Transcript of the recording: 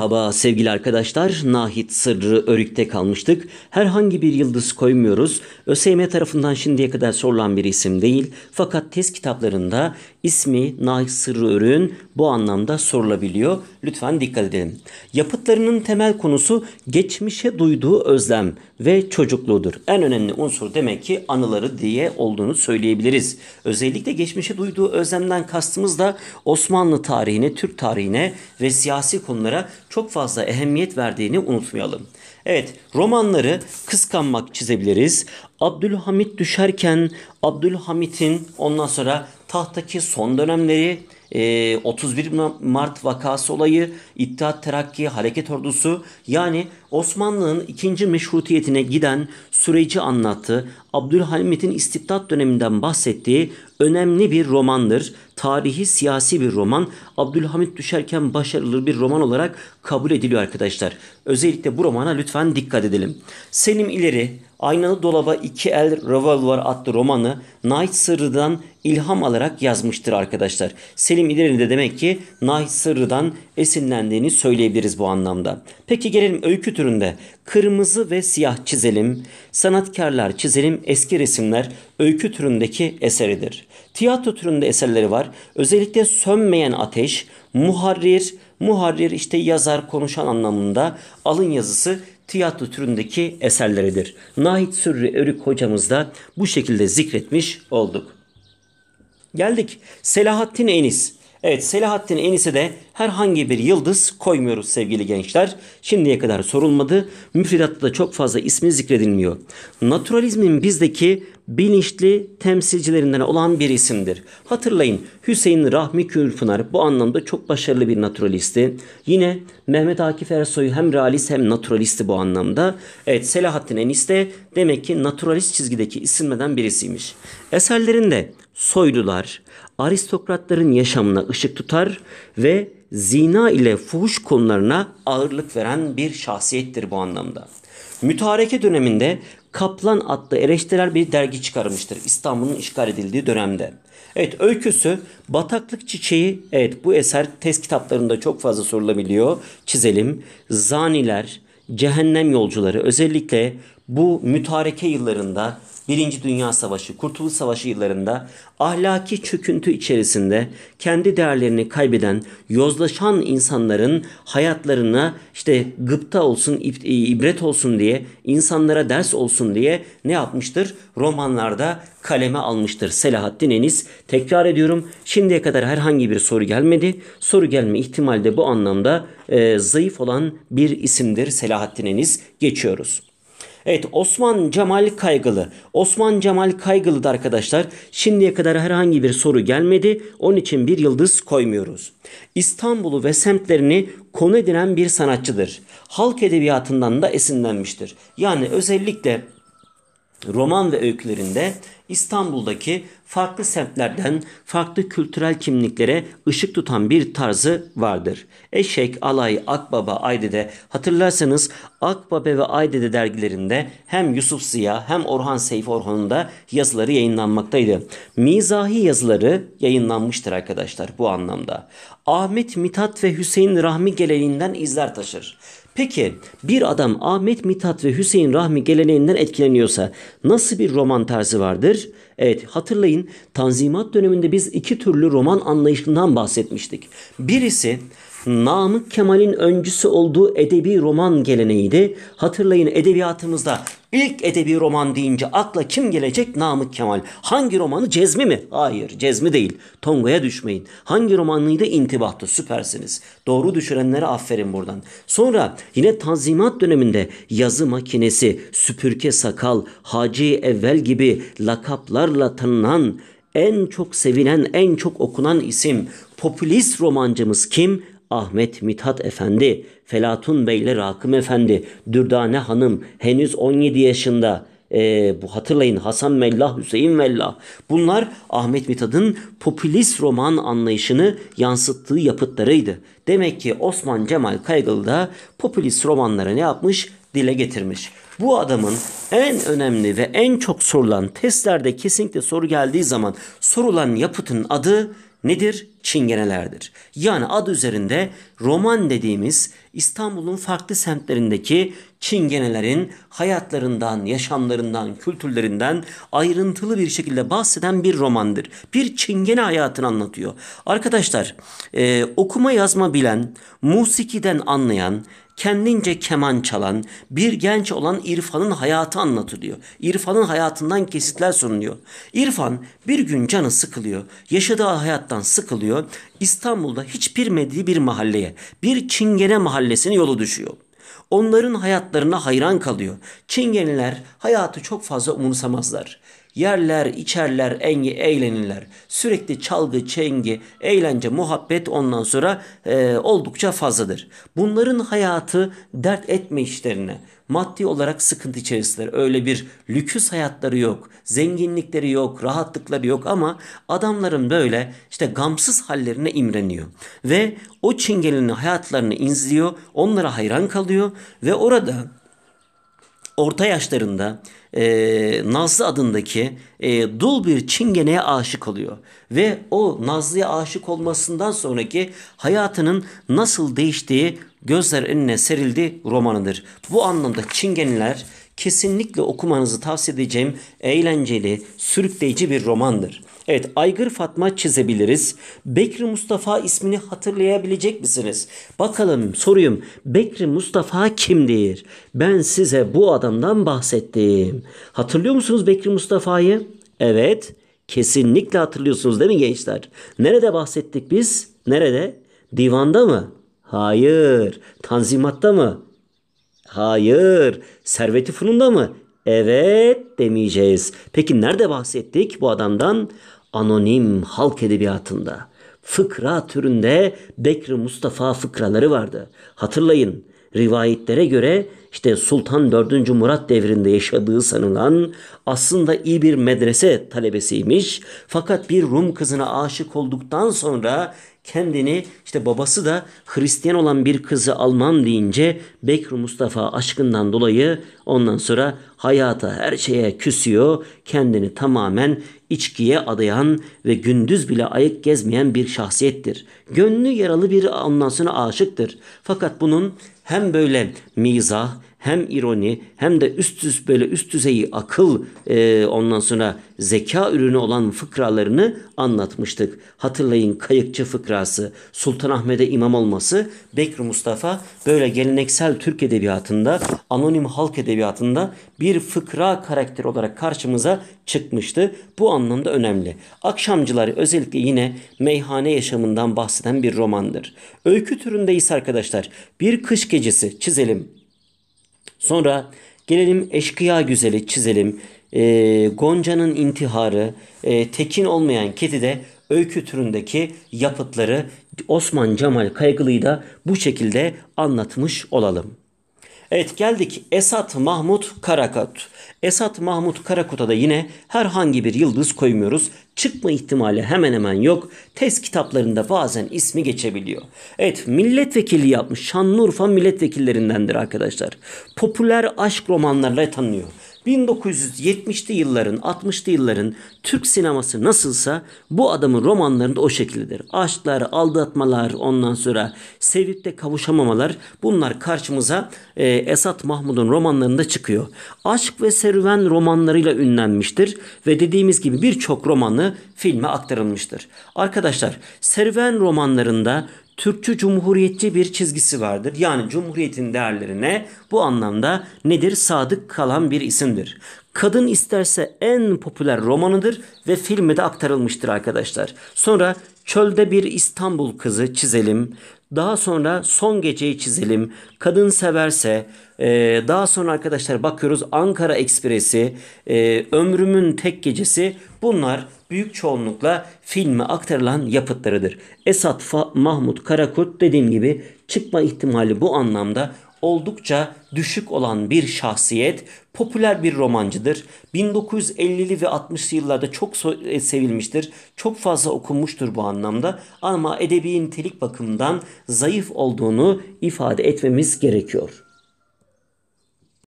Merhaba sevgili arkadaşlar. Nahit Sırrı Örük'te kalmıştık. Herhangi bir yıldız koymuyoruz. ÖSYM tarafından şimdiye kadar sorulan bir isim değil. Fakat test kitaplarında ismi Nahit Sırrı Örük'ün bu anlamda sorulabiliyor. Lütfen dikkat edin. Yapıtlarının temel konusu geçmişe duyduğu özlem ve çocukluğudur. En önemli unsur demek ki anıları diye olduğunu söyleyebiliriz. Özellikle geçmişe duyduğu özlemden kastımız da Osmanlı tarihine, Türk tarihine ve siyasi konulara çok fazla ehemmiyet verdiğini unutmayalım. Evet romanları kıskanmak çizebiliriz. Abdülhamit düşerken Abdülhamit'in ondan sonra tahtaki son dönemleri 31 e, Mart vakası olayı, İttihat Terakki Hareket Ordusu yani Osmanlı'nın ikinci meşrutiyetine giden süreci anlattı. Abdülhamit'in istibdat döneminden bahsettiği önemli bir romandır tarihi siyasi bir roman. Abdülhamit düşerken başarılı bir roman olarak kabul ediliyor arkadaşlar. Özellikle bu romana lütfen dikkat edelim. Selim İleri, Aynalı Dolaba İki El Revolver adlı romanı Night Sırrı'dan ilham alarak yazmıştır arkadaşlar. Selim İleri'nin de demek ki Night Sırrı'dan esinlendiğini söyleyebiliriz bu anlamda. Peki gelelim öykü türünde. Kırmızı ve siyah çizelim, sanatkarlar çizelim eski resimler öykü türündeki eseridir. Tiyatro türünde eserleri var. Özellikle Sönmeyen Ateş, Muharrir, Muharrir işte yazar, konuşan anlamında alın yazısı tiyatro türündeki eserleridir. Nahit Sürri Örük hocamız da bu şekilde zikretmiş olduk. Geldik Selahattin Enis. Evet Selahattin Enis'e de herhangi bir yıldız koymuyoruz sevgili gençler. Şimdiye kadar sorulmadı. Müfredatta da çok fazla ismi zikredilmiyor. Naturalizmin bizdeki bilinçli temsilcilerinden olan bir isimdir. Hatırlayın Hüseyin Rahmi Külpınar bu anlamda çok başarılı bir naturalisti. Yine Mehmet Akif Ersoy hem realist hem naturalisti bu anlamda. Evet Selahattin Enis de demek ki naturalist çizgideki isimlerden birisiymiş. Eserlerinde soylular, aristokratların yaşamına ışık tutar ve zina ile fuhuş konularına ağırlık veren bir şahsiyettir bu anlamda. Mütareke döneminde Kaplan adlı eleştirel bir dergi çıkarmıştır İstanbul'un işgal edildiği dönemde. Evet öyküsü Bataklık Çiçeği evet bu eser test kitaplarında çok fazla sorulabiliyor. Çizelim. Zaniler, cehennem yolcuları özellikle bu mütareke yıllarında Birinci Dünya Savaşı, Kurtuluş Savaşı yıllarında ahlaki çöküntü içerisinde kendi değerlerini kaybeden, yozlaşan insanların hayatlarına işte gıpta olsun, ibret olsun diye, insanlara ders olsun diye ne yapmıştır? Romanlarda kaleme almıştır Selahattin Eniz. Tekrar ediyorum şimdiye kadar herhangi bir soru gelmedi. Soru gelme ihtimali de bu anlamda e, zayıf olan bir isimdir Selahattin Eniz. Geçiyoruz. Evet Osman Cemal Kaygılı. Osman Cemal Kaygılı'da arkadaşlar şimdiye kadar herhangi bir soru gelmedi. Onun için bir yıldız koymuyoruz. İstanbul'u ve semtlerini konu edinen bir sanatçıdır. Halk edebiyatından da esinlenmiştir. Yani özellikle roman ve öykülerinde İstanbul'daki farklı semtlerden farklı kültürel kimliklere ışık tutan bir tarzı vardır. Eşek, Alay, Akbaba, Aydede hatırlarsanız Akbaba ve Aydede dergilerinde hem Yusuf Ziya hem Orhan Seyf Orhan'ın da yazıları yayınlanmaktaydı. Mizahi yazıları yayınlanmıştır arkadaşlar bu anlamda. Ahmet Mithat ve Hüseyin Rahmi geleneğinden izler taşır. Peki bir adam Ahmet Mithat ve Hüseyin Rahmi geleneğinden etkileniyorsa nasıl bir roman tarzı vardır? Evet hatırlayın Tanzimat döneminde biz iki türlü roman anlayışından bahsetmiştik. Birisi Namık Kemal'in öncüsü olduğu edebi roman geleneğiydi. Hatırlayın edebiyatımızda İlk edebi roman deyince akla kim gelecek? Namık Kemal. Hangi romanı? Cezmi mi? Hayır cezmi değil. Tonga'ya düşmeyin. Hangi romanıydı? İntibahtı. Süpersiniz. Doğru düşürenlere aferin buradan. Sonra yine Tanzimat döneminde yazı makinesi, süpürke sakal, Hacı Evvel gibi lakaplarla tanınan en çok sevilen, en çok okunan isim popülist romancımız kim? Ahmet Mithat Efendi, Felatun Beyle Rakım Efendi, Dürdane Hanım henüz 17 yaşında e, bu hatırlayın Hasan Mellah, Hüseyin Mellah. Bunlar Ahmet Mithat'ın popülist roman anlayışını yansıttığı yapıtlarıydı. Demek ki Osman Cemal Kaygılı da popülist romanlara ne yapmış? Dile getirmiş. Bu adamın en önemli ve en çok sorulan testlerde kesinlikle soru geldiği zaman sorulan yapıtın adı nedir? Çingenelerdir. Yani adı üzerinde roman dediğimiz İstanbul'un farklı semtlerindeki çingenelerin hayatlarından, yaşamlarından, kültürlerinden ayrıntılı bir şekilde bahseden bir romandır. Bir çingene hayatını anlatıyor. Arkadaşlar e, okuma yazma bilen, musikiden anlayan, kendince keman çalan bir genç olan İrfan'ın hayatı anlatılıyor. İrfan'ın hayatından kesitler sunuluyor. İrfan bir gün canı sıkılıyor. Yaşadığı hayattan sıkılıyor. İstanbul'da hiç bilmediği bir mahalleye, bir Çingene mahallesine yolu düşüyor. Onların hayatlarına hayran kalıyor. Çingeniler hayatı çok fazla umursamazlar. Yerler, içerler, engi, eğlenirler. Sürekli çalgı, çengi, eğlence, muhabbet ondan sonra e, oldukça fazladır. Bunların hayatı dert etme işlerine, maddi olarak sıkıntı içerisindeler. Öyle bir lüküs hayatları yok, zenginlikleri yok, rahatlıkları yok ama adamların böyle işte gamsız hallerine imreniyor. Ve o çingenin hayatlarını izliyor, onlara hayran kalıyor ve orada orta yaşlarında e, Nazlı adındaki e, dul bir çingeneye aşık oluyor. Ve o Nazlı'ya aşık olmasından sonraki hayatının nasıl değiştiği gözler önüne serildi romanıdır. Bu anlamda çingeniler kesinlikle okumanızı tavsiye edeceğim eğlenceli, sürükleyici bir romandır. Evet Aygır Fatma çizebiliriz. Bekri Mustafa ismini hatırlayabilecek misiniz? Bakalım soruyum. Bekri Mustafa kimdir? Ben size bu adamdan bahsettim. Hatırlıyor musunuz Bekri Mustafa'yı? Evet. Kesinlikle hatırlıyorsunuz değil mi gençler? Nerede bahsettik biz? Nerede? Divanda mı? Hayır. Tanzimatta mı? Hayır. Serveti fırında mı? Evet demeyeceğiz. Peki nerede bahsettik bu adamdan? Anonim halk edebiyatında. Fıkra türünde Bekri Mustafa fıkraları vardı. Hatırlayın rivayetlere göre işte Sultan 4. Murat devrinde yaşadığı sanılan aslında iyi bir medrese talebesiymiş. Fakat bir Rum kızına aşık olduktan sonra kendini işte babası da Hristiyan olan bir kızı alman deyince Bekru Mustafa aşkından dolayı ondan sonra hayata her şeye küsüyor. Kendini tamamen içkiye adayan ve gündüz bile ayık gezmeyen bir şahsiyettir. Gönlü yaralı bir ondan sonra aşıktır. Fakat bunun hem böyle mizah hem ironi hem de üst üst böyle üst düzeyi akıl e, ondan sonra zeka ürünü olan fıkralarını anlatmıştık. Hatırlayın kayıkçı fıkrası, Sultanahmet'e imam olması, Bekir Mustafa böyle geleneksel Türk edebiyatında, anonim halk edebiyatında bir fıkra karakteri olarak karşımıza çıkmıştı. Bu anlamda önemli. Akşamcılar özellikle yine meyhane yaşamından bahseden bir romandır. Öykü türündeyiz arkadaşlar bir kış gecesi çizelim Sonra gelelim eşkıya güzeli çizelim. E, Gonca'nın intiharı, e, tekin olmayan kedi de öykü türündeki yapıtları Osman Cemal Kaygılı'yı da bu şekilde anlatmış olalım. Evet geldik Esat Mahmut Karakut. Esat Mahmut Karakut'a da yine herhangi bir yıldız koymuyoruz. Çıkma ihtimali hemen hemen yok. Test kitaplarında bazen ismi geçebiliyor. Evet milletvekili yapmış. Şanlıurfa milletvekillerindendir arkadaşlar. Popüler aşk romanlarla tanınıyor. 1970'li yılların, 60'lı yılların Türk sineması nasılsa bu adamın romanlarında o şekildedir. Aşklar, aldatmalar, ondan sonra sevip de kavuşamamalar bunlar karşımıza e, Esat Mahmud'un romanlarında çıkıyor. Aşk ve serüven romanlarıyla ünlenmiştir ve dediğimiz gibi birçok romanı filme aktarılmıştır. Arkadaşlar serüven romanlarında Türkçü cumhuriyetçi bir çizgisi vardır. Yani cumhuriyetin değerlerine bu anlamda nedir? Sadık kalan bir isimdir. Kadın isterse en popüler romanıdır ve filme de aktarılmıştır arkadaşlar. Sonra Çölde bir İstanbul kızı çizelim. Daha sonra Son Geceyi çizelim. Kadın severse. Ee, daha sonra arkadaşlar bakıyoruz Ankara Ekspresi. E, ömrümün tek gecesi. Bunlar büyük çoğunlukla filme aktarılan yapıtlarıdır. Esat Mahmut Karakurt dediğim gibi çıkma ihtimali bu anlamda oldukça düşük olan bir şahsiyet, popüler bir romancıdır. 1950'li ve 60'lı yıllarda çok e, sevilmiştir. Çok fazla okunmuştur bu anlamda ama edebi nitelik bakımından zayıf olduğunu ifade etmemiz gerekiyor.